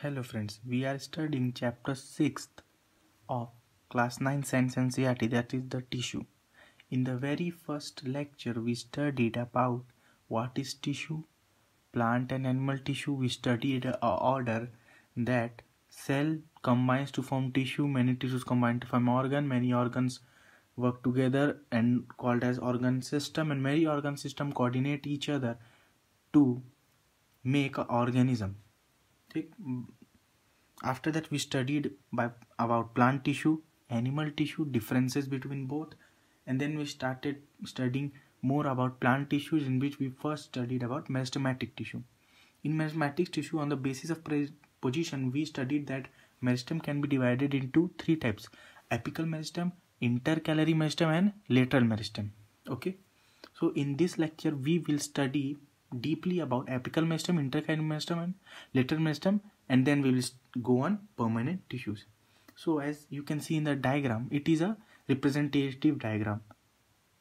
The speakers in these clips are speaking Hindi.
Hello friends, we are studying chapter 6th of class 9 science NCRT that is the tissue. In the very first lecture we studied about what is tissue, plant and animal tissue. We studied a order that cell combines to form tissue, many tissues combine to form organ, many organs work together and called as organ system and many organ system coordinate each other to make an organism Mm, after that we studied by about plant tissue animal tissue differences between both and then we started studying more about plant tissues in which we first studied about meristematic tissue in meristematic tissue on the basis of position we studied that meristem can be divided into three types apical meristem intercalary meristem and lateral meristem okay so in this lecture we will study deeply about apical meristem, intracranial meristem and lateral meristem and then we will go on permanent tissues. So as you can see in the diagram, it is a representative diagram.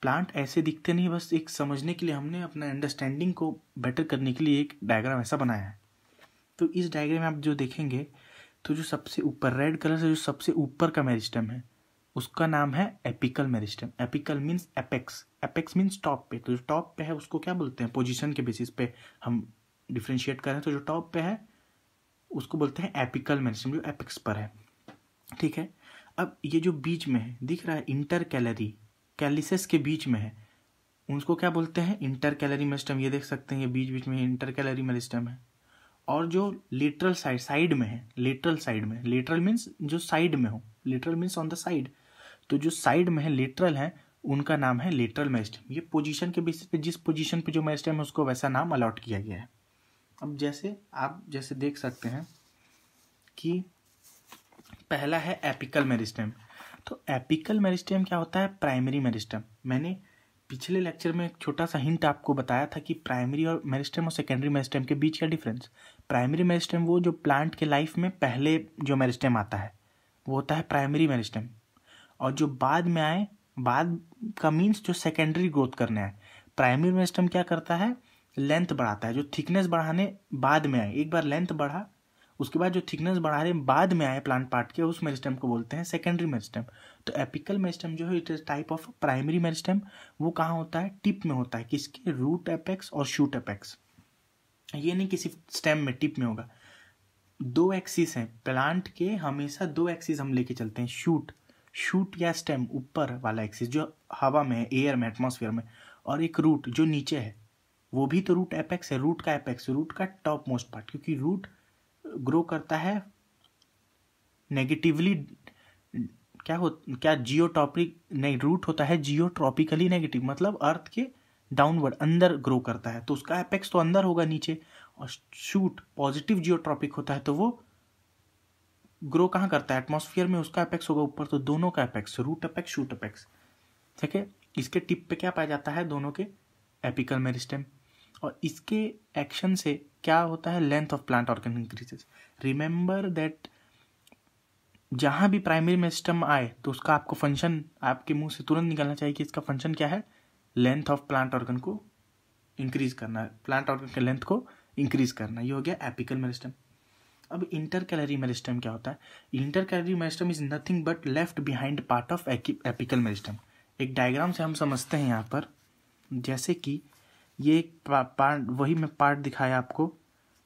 Plant ऐसे दिखते नहीं बस एक समझने के लिए हमने अपना अंडरस्टैंडिंग को बेटर करने के लिए एक डायग्राम ऐसा बनाया है तो इस डायग्राम में आप जो देखेंगे तो जो सबसे ऊपर रेड कलर से जो सबसे ऊपर का मेरिस्टम है उसका नाम है apical meristem apical means apex apex means top पे तो जो टॉप पे है उसको क्या बोलते हैं पोजिशन के बेसिस पे हम डिफ्रेंशिएट करें तो जो टॉप पे है उसको बोलते हैं एपिकल मेरिस्टम जो एपेक्स पर है ठीक है अब ये जो बीच में है दिख रहा है इंटर कैलरी कैलिसिस के बीच में है उसको क्या बोलते हैं इंटर कैलरी मेरिस्टम ये देख सकते हैं ये बीच बीच में इंटर कैलरी मेरिस्टम है और जो लेटरल साइड साइड में है लेटरल साइड में लेटरल मीन्स जो साइड में हो lateral means on the side तो जो साइड में है लेटरल है उनका नाम है लेटरल मेरिस्टम ये पोजीशन के बेसिस पे जिस पोजीशन पे जो मेरिस्टम है उसको वैसा नाम अलॉट किया गया है अब जैसे आप जैसे देख सकते हैं कि पहला है एपिकल मेरिस्टेम तो एपिकल मेरिस्टेम क्या होता है प्राइमरी मेरिस्टेम मैंने पिछले लेक्चर में एक छोटा सा हिंट आपको बताया था कि प्राइमरी और मेरिस्टेम और सेकेंडरी मेरिस्टेम के बीच का डिफरेंस प्राइमरी मेरिस्टेम वो जो प्लांट के लाइफ में पहले जो मेरिस्टेम आता है वो होता है प्राइमरी मेरिस्टेम और जो बाद में आए बाद का मीन्स जो सेकेंडरी ग्रोथ करने आए प्राइमरी मेरिस्टम क्या करता है लेंथ बढ़ाता है जो थिकनेस बढ़ाने बाद में आए एक बार लेंथ बढ़ा उसके बाद जो थिकनेस बढ़ाने बाद में आए प्लांट पार्ट के उस मेरिस्टम को बोलते हैं सेकेंडरी मेरिस्टम तो एपिकल मेरिस्टम जो है it is type of primary meristem वो कहाँ होता है टिप में होता है किसके रूट एपेक्स और शूट एपेक्स ये नहीं किसी स्टेम में टिप में होगा दो एक्सिस हैं प्लांट के हमेशा दो एक्सिस हम लेके चलते हैं शूट शूट या स्टेम ऊपर वाला एक्सिस जो हवा में एयर में एटमोसफियर में और एक रूट जो नीचे है वो भी तो रूट एपेक्स है रूट का एपेक्स रूट का टॉप मोस्ट पार्ट क्योंकि रूट ग्रो करता है नेगेटिवली क्या हो क्या जियोटॉपिक नहीं रूट होता है जियोट्रॉपिकली नेगेटिव मतलब अर्थ के डाउनवर्ड अंदर ग्रो करता है तो उसका एपेक्स तो अंदर होगा नीचे और शूट पॉजिटिव जियोट्रॉपिक होता है तो वो ग्रो कहाँ करता है एटमोसफियर में उसका अपेक्स होगा ऊपर तो दोनों का apex root apex shoot apex ठीक है इसके टिप पे क्या पाया जाता है दोनों के एपिकल मेरिस्टेम और इसके एक्शन से क्या होता है length of plant organ increases remember that जहाँ भी प्राइमरी मेरिस्टम आए तो उसका आपको फंक्शन आपके मुंह से तुरंत निकलना चाहिए कि इसका फंक्शन क्या है लेंथ ऑफ प्लांट ऑर्गन को इंक्रीज करना प्लांट ऑर्गन के लेंथ को इंक्रीज करना ये हो गया एपिकल मेरिस्टम अब इंटर कैलरी मेरिस्टम क्या होता है intercalary meristem is nothing but left behind part of apical meristem एक डायग्राम से हम समझते हैं यहाँ पर जैसे कि ये एक पार्ट वही मैं पार्ट दिखाया आपको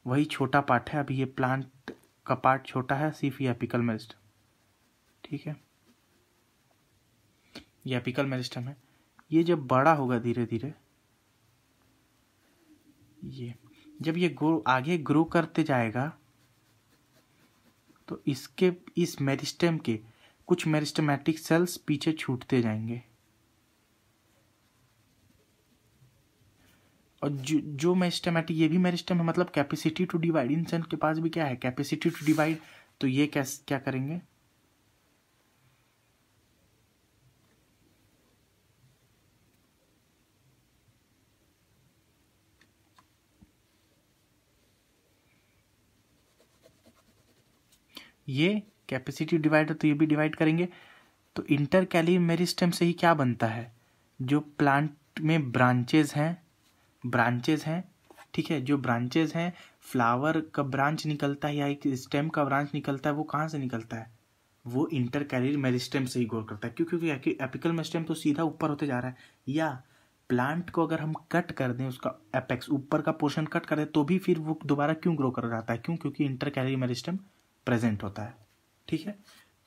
वही छोटा पार्ट है अभी ये प्लांट का पार्ट छोटा है सिर्फ ये एपिकल मेरिस्टम ठीक है ये एपिकल मेरिस्टम है ये जब बड़ा होगा धीरे धीरे ये जब ये ग्रो आगे ग्रो करते जाएगा तो इसके इस मेरिस्टम के कुछ मेरिस्टमेटिक सेल्स पीछे छूटते जाएंगे और जो जो मेरिस्टमेटिक ये भी मेरिस्टम है मतलब कैपेसिटी टू डिवाइड इन सेल के पास भी क्या है कैपेसिटी टू डिवाइड तो ये क्या क्या करेंगे ये कैपेसिटिव डिवाइड है तो ये भी डिवाइड करेंगे तो इंटर मेरिस्टम से ही क्या बनता है जो प्लांट में ब्रांचेज हैं ब्रांचेज हैं ठीक है जो ब्रांचेज हैं फ्लावर का ब्रांच निकलता है या एक स्टेम का ब्रांच निकलता है वो कहाँ से निकलता है वो इंटर कैरियर मेरिस्टेम से ही गोल करता है क्यों क्योंकि एपिकल मेरिस्टेम तो सीधा ऊपर होते जा रहा है या प्लांट को अगर हम कट कर दें उसका एपेक्स ऊपर का पोर्शन कट कर दें तो भी फिर वो दोबारा क्यों ग्रो कर रहा है क्यों क्योंकि इंटर कैरियर मेरिस्टम प्रेजेंट होता है ठीक है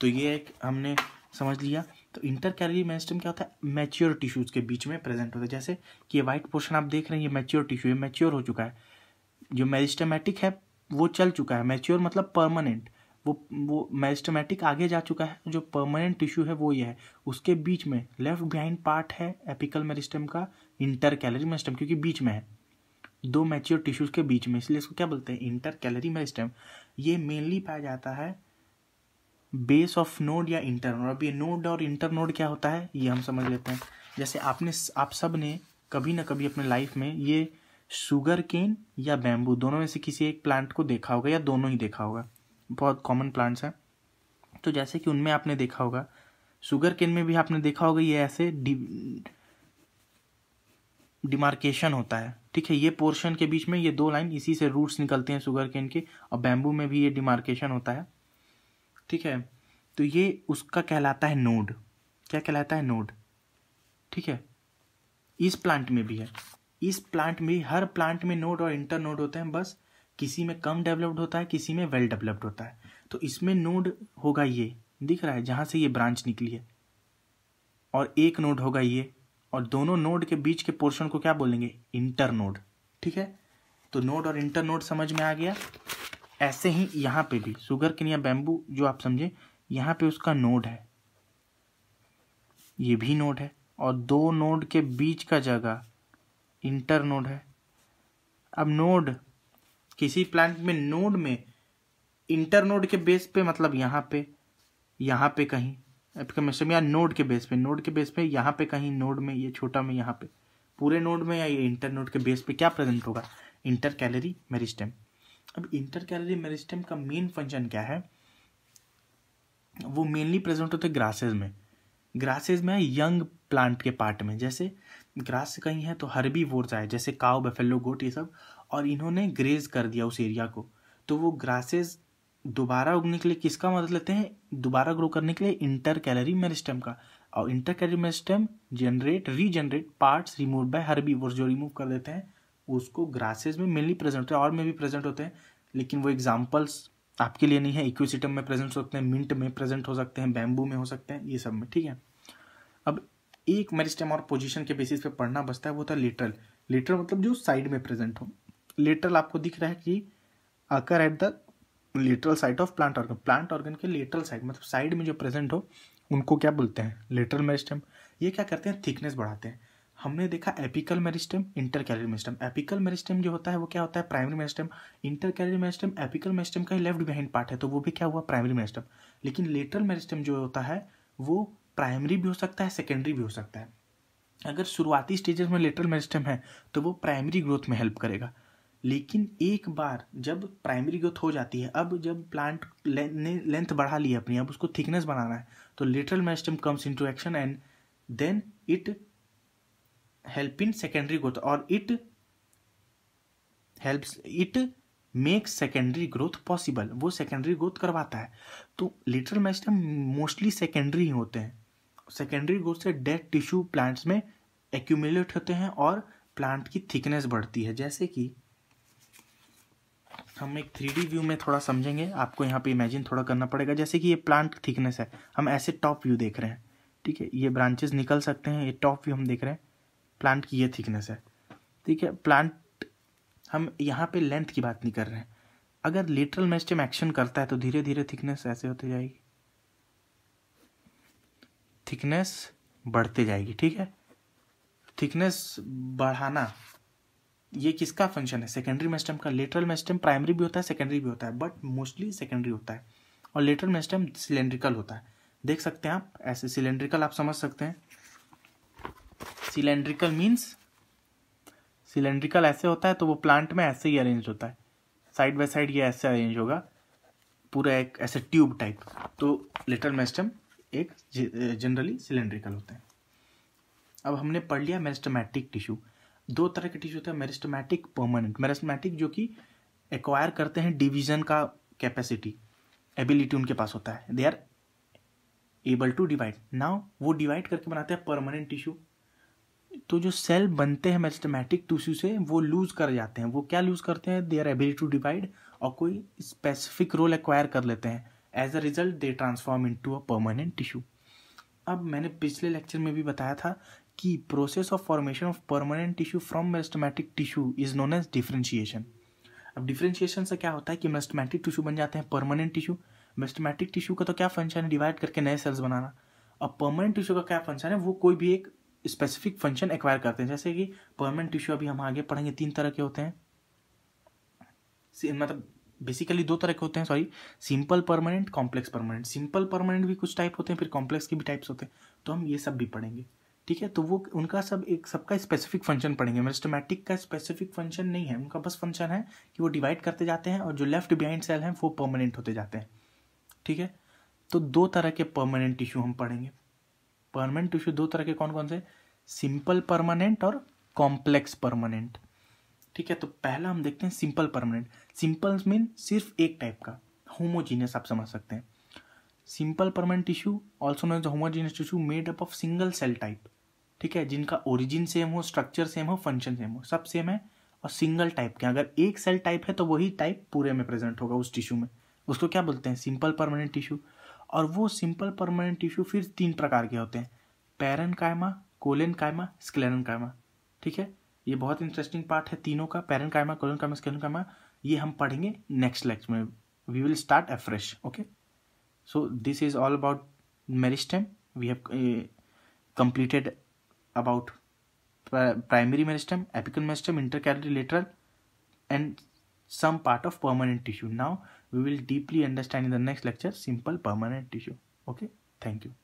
तो ये एक हमने समझ लिया तो इंटर कैलरी मेरिस्टम क्या होता है मैच्योर टिश्यूज के बीच में प्रेजेंट होता है जैसे कि ये वाइट पोर्शन आप देख रहे हैं ये मैच्योर टिश्यू ये मैच्योर हो चुका है जो मेरिस्टमेटिक है वो चल चुका है मैच्योर मतलब परमानेंट वो वो मेरिस्टमेटिक आगे जा चुका है जो परमानेंट टिश्यू है वो ये है उसके बीच में लेफ्ट बिहाइंड पार्ट है एपिकल मेरिस्टम का इंटर कैलरी मेरिस्टम क्योंकि बीच में है दो मैच्योर टिश्यूज के बीच में इसलिए इसको क्या बोलते हैं इंटर कैलरी मेरिस्टम ये मेनली पाया जाता है बेस ऑफ नोड या इंटर नोड अब ये नोड और इंटर नोड क्या होता है ये हम समझ लेते हैं जैसे आपने आप सब ने कभी ना कभी अपने लाइफ में ये शुगर केन या बैम्बू दोनों में से किसी एक प्लांट को देखा होगा या दोनों ही देखा होगा बहुत कॉमन प्लांट्स हैं तो जैसे कि उनमें आपने देखा होगा शुगर केन में भी आपने देखा होगा ये ऐसे डिमार्केशन होता है ठीक है ये पोर्शन के बीच में ये दो लाइन इसी से रूट्स निकलते हैं शुगर केन के और बैम्बू में भी ये डिमार्केशन होता है ठीक है तो ये उसका कहलाता है नोड क्या कहलाता है नोड ठीक है इस प्लांट में भी है इस प्लांट में हर प्लांट में नोड और इंटर नोड होते हैं बस किसी में कम डेवलप्ड होता है किसी में वेल डेवलप्ड होता है तो इसमें नोड होगा ये दिख रहा है जहाँ से ये ब्रांच निकली है और एक नोड होगा ये और दोनों नोड के बीच के पोर्शन को क्या बोलेंगे इंटर नोड ठीक है तो नोड और इंटर नोड समझ में आ गया ऐसे ही यहाँ पे भी सुगर किन या बैम्बू जो आप समझे यहाँ पे उसका नोड है ये भी नोड है और दो नोड के बीच का जगह इंटर नोड है अब नोड किसी प्लांट में नोड में इंटर नोड के बेस पे मतलब यहाँ पे यहाँ पे कहीं एपिकमेशन या नोड के बेस पे नोड के बेस पे यहाँ पे कहीं नोड में ये छोटा में यहाँ पे पूरे नोड में या ये इंटर नोड के बेस पे क्या प्रेजेंट होगा इंटर कैलरी मेरिस्टम अब इंटर कैलरी मेरिस्टम का मेन फंक्शन क्या है वो मेनली प्रेजेंट होते हैं ग्रासेज में ग्रासेज में यंग प्लांट के पार्ट में जैसे ग्रास कहीं है तो हरबी वोर्स आए जैसे काव बफेलो गोट ये सब और इन्होंने ग्रेज कर दिया उस एरिया को तो वो ग्रासेज दोबारा उगने के लिए किसका मदद लेते हैं दोबारा ग्रो करने के लिए इंटर कैलरी मेरिस्टम का और intercalary meristem generate regenerate parts remove by हर्बी जो रिमूव कर देते हैं उसको ग्रासेस में मेनली प्रेजेंट होते हैं और में भी प्रेजेंट होते हैं लेकिन वो एग्जाम्पल्स आपके लिए नहीं है इक्विसिटम में प्रेजेंट हो सकते हैं मिंट में प्रेजेंट हो सकते हैं बैम्बू में हो सकते हैं ये सब में ठीक है अब एक मेरिस्टम और पोजीशन के बेसिस पे पढ़ना बचता है वो था लेटरल लेटरल मतलब जो साइड में प्रेजेंट हो लेटरल आपको दिख रहा है कि occur at the lateral side of plant organ plant organ के लेटरल साइड मतलब साइड में जो प्रेजेंट हो उनको क्या बोलते हैं लेटरल मेरिस्टम ये क्या करते हैं थिकनेस बढ़ाते हैं हमने देखा apical meristem intercalary meristem apical meristem जो होता है वो क्या होता है primary meristem intercalary meristem apical meristem का ही लेफ्ट बिहाइंड पार्ट है तो वो भी क्या हुआ प्राइमरी मेरिस्टम लेकिन लेटरल मेरिस्टम जो होता है वो प्राइमरी भी हो सकता है सेकेंडरी भी हो सकता है अगर शुरुआती स्टेजेस में लेटरल मेरिस्टम है तो वो प्राइमरी ग्रोथ में हेल्प करेगा लेकिन एक बार जब प्राइमरी ग्रोथ हो जाती है अब जब प्लांट ने लेंथ बढ़ा ली है अपनी अब उसको थिकनेस बढ़ाना है तो lateral meristem comes into action and then it help in secondary growth और it help it make secondary growth possible वो सेकेंडरी ग्रोथ करवाता है तो लिटरल मेस्टम मोस्टली सेकेंडरी ही होते हैं सेकेंडरी ग्रोथ से डेड टिश्यू प्लांट्स में एक्यूमुलेट होते हैं और प्लांट की थिकनेस बढ़ती है जैसे कि हम एक थ्री डी व्यू में थोड़ा समझेंगे आपको यहाँ पे इमेजिन थोड़ा करना पड़ेगा जैसे कि ये प्लांट थिकनेस है हम ऐसे टॉप व्यू देख रहे हैं ठीक है ये ब्रांचेस निकल सकते हैं ये टॉप व्यू हम देख रहे हैं प्लांट की ये थिकनेस है ठीक है प्लांट हम यहाँ पे लेंथ की बात नहीं कर रहे हैं अगर लेटरल मेस्टम एक्शन करता है तो धीरे धीरे थिकनेस ऐसे होती जाएगी थिकनेस बढ़ते जाएगी ठीक है थिकनेस बढ़ाना ये किसका फंक्शन है सेकेंडरी मेस्टम का लेटरल मेस्टम प्राइमरी भी होता है सेकेंडरी भी होता है बट मोस्टली सेकेंडरी होता है और लेटरल मेस्टम सिलेंड्रिकल होता है देख सकते हैं आप ऐसे सिलेंड्रिकल आप समझ सकते हैं सिलेंड्रिकल मीन्स सिलेंड्रिकल ऐसे होता है तो वो प्लांट में ऐसे ही अरेंज होता है साइड बाय साइड ये ऐसे अरेंज होगा पूरा एक ऐसे ट्यूब टाइप तो लेटरल मेस्टम एक जनरली सिलेंड्रिकल होते हैं अब हमने पढ़ लिया मेस्टमैटिक टिश्यू दो तरह के टिश्यू होते हैं मेरिस्टमैटिक परमानेंट मेरिस्टमैटिक जो कि एक्वायर करते हैं डिवीजन का कैपेसिटी एबिलिटी उनके पास होता है they are able to divide now वो डिवाइड करके बनाते हैं परमानेंट टिश्यू तो जो सेल बनते हैं मेरिस्टमैटिक टिश्यू से वो लूज कर जाते हैं वो क्या लूज करते हैं they are ability to divide और कोई स्पेसिफिक रोल एक्वायर कर लेते हैं as a result they transform into a permanent tissue अब मैंने पिछले लेक्चर में भी बताया था कि process of formation of permanent tissue from meristematic tissue is known as differentiation अब डिफ्रेंशिएशन से क्या होता है कि मेस्टमैटिक टिश्यू बन जाते हैं परमानेंट टिश्यू मेस्टमैटिक टिश्यू का तो क्या फंक्शन है डिवाइड करके नए सेल्स बनाना अब परमानेंट टिश्यू का क्या फंक्शन है वो कोई भी एक स्पेसिफिक फंक्शन एक्वायर करते हैं जैसे कि परमानेंट टिश्यू अभी हम आगे पढ़ेंगे तीन तरह के होते हैं मतलब बेसिकली दो तरह के होते हैं sorry simple permanent complex permanent simple permanent भी कुछ टाइप होते हैं फिर कॉम्प्लेक्स के भी टाइप्स होते हैं तो हम ये सब भी पढ़ेंगे ठीक है तो वो उनका सब एक सबका स्पेसिफिक फंक्शन पढ़ेंगे मेरिस्टमैटिक का स्पेसिफिक फंक्शन नहीं है उनका बस फंक्शन है कि वो डिवाइड करते जाते हैं और जो लेफ्ट बिहाइंड सेल हैं वो परमानेंट होते जाते हैं ठीक है तो दो तरह के परमानेंट टिश्यू हम पढ़ेंगे परमानेंट टिश्यू दो तरह के कौन कौन से सिंपल परमानेंट और कॉम्प्लेक्स परमानेंट ठीक है तो पहला हम देखते हैं सिंपल परमानेंट सिंपल मीन सिर्फ एक टाइप का होमोजीनियस आप समझ सकते हैं simple permanent tissue also as homogeneous tissue made up of single cell type ठीक है जिनका ओरिजिन सेम हो स्ट्रक्चर सेम हो फंक्शन सेम हो सब सेम है और सिंगल टाइप के अगर एक सेल टाइप है तो वही टाइप पूरे में प्रेजेंट होगा उस टिश्यू में उसको क्या बोलते हैं सिंपल परमानेंट टिश्यू और वो सिंपल परमानेंट टिश्यू फिर तीन प्रकार के होते हैं पैरन कायमा कोलेन कायमा स्क्लेरन कायमा ठीक है ये बहुत इंटरेस्टिंग पार्ट है तीनों का पैरन कायमा कोलेन कायमा स्क्लेरन कायमा ये हम पढ़ेंगे नेक्स्ट लेक्चर में we will start afresh okay so this is all about meristem we have uh, completed about primary meristem apical meristem intercalary lateral and some part of permanent tissue now we will deeply understand in the next lecture simple permanent tissue okay thank you